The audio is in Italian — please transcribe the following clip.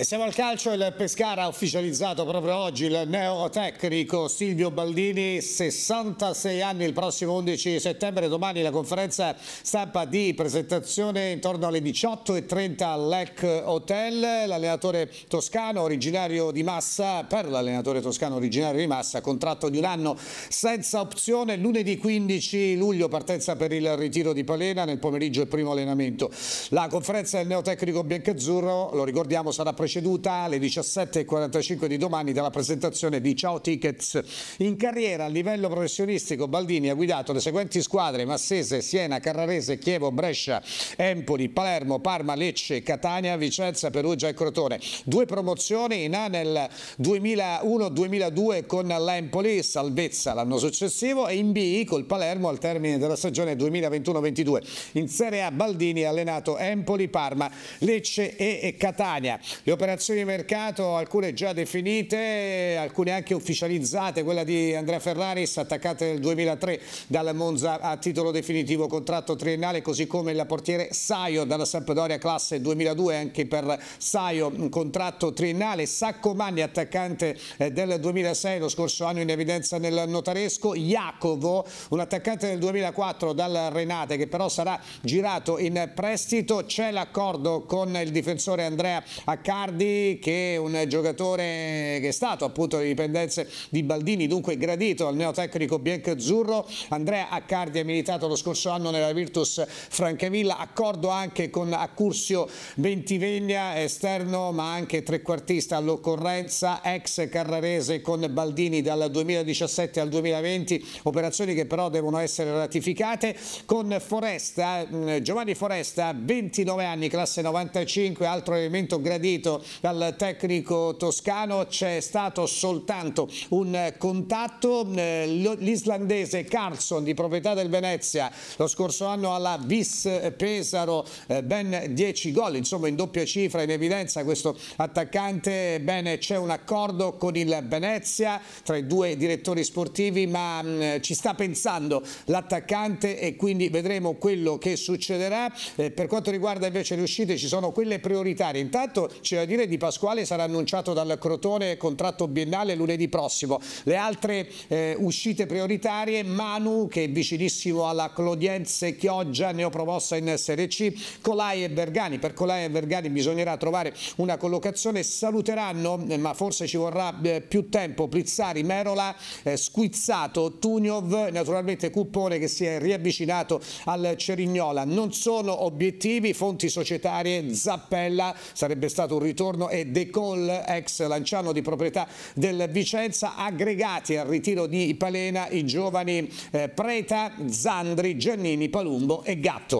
E siamo al calcio, il Pescara ha ufficializzato proprio oggi il neotecnico Silvio Baldini, 66 anni, il prossimo 11 settembre, domani la conferenza stampa di presentazione intorno alle 18.30 all'EC Hotel, l'allenatore toscano originario di Massa, per l'allenatore toscano originario di Massa, contratto di un anno senza opzione, lunedì 15 luglio partenza per il ritiro di Palena, nel pomeriggio il primo allenamento. La conferenza del neotecnico biancazzurro, lo ricordiamo, sarà presentata preceduta alle 17.45 di domani dalla presentazione di Ciao Tickets. In carriera a livello professionistico Baldini ha guidato le seguenti squadre Massese, Siena, Carrarese, Chievo, Brescia, Empoli, Palermo, Parma, Lecce, Catania, Vicenza, Perugia e Crotone. Due promozioni in A nel 2001-2002 con l'Empoli, salvezza l'anno successivo e in B col Palermo al termine della stagione 2021-22. In Serie A Baldini ha allenato Empoli, Parma, Lecce e Catania. Le operazioni di mercato, alcune già definite, alcune anche ufficializzate, quella di Andrea Ferraris attaccata nel 2003 dal Monza a titolo definitivo, contratto triennale, così come la portiere Saio dalla Sampdoria classe 2002, anche per Saio un contratto triennale, Sacco Manni attaccante eh, del 2006, lo scorso anno in evidenza nel notaresco, Jacovo, un attaccante del 2004 dal Renate che però sarà girato in prestito, c'è l'accordo con il difensore Andrea Accani Berardi che è un giocatore che è stato appunto di dipendenze di Baldini, dunque gradito al neotecnico biancazzurro. Andrea Accardi ha militato lo scorso anno nella Virtus Francavilla, accordo anche con Accursio Bentiveglia, esterno ma anche trequartista all'occorrenza, ex carrarese con Baldini dal 2017 al 2020, operazioni che però devono essere ratificate, con Foresta, mm, Giovanni Foresta, 29 anni, classe 95, altro elemento gradito detto dal tecnico toscano c'è stato soltanto un contatto eh, l'islandese Carlson di proprietà del Venezia lo scorso anno alla Vis Pesaro eh, ben 10 gol insomma in doppia cifra in evidenza questo attaccante bene c'è un accordo con il Venezia tra i due direttori sportivi ma mm, ci sta pensando l'attaccante e quindi vedremo quello che succederà eh, per quanto riguarda invece le uscite ci sono quelle prioritarie intanto ci c'è dire, Di Pasquale sarà annunciato dal Crotone contratto biennale lunedì prossimo. Le altre eh, uscite prioritarie, Manu che è vicinissimo alla Clodiense Chioggia, neopromossa in Serie C, Colai e Bergani. Per Colai e Bergani bisognerà trovare una collocazione, saluteranno, eh, ma forse ci vorrà eh, più tempo, Plizzari, Merola, eh, Squizzato, Tuniov, naturalmente Cuppone che si è riavvicinato al Cerignola. Non sono obiettivi, fonti societarie, Zappella sarebbe stato un risultato ritorno e De Col, ex lanciano di proprietà del Vicenza, aggregati al ritiro di Palena i giovani eh, Preta, Zandri, Giannini, Palumbo e Gatto.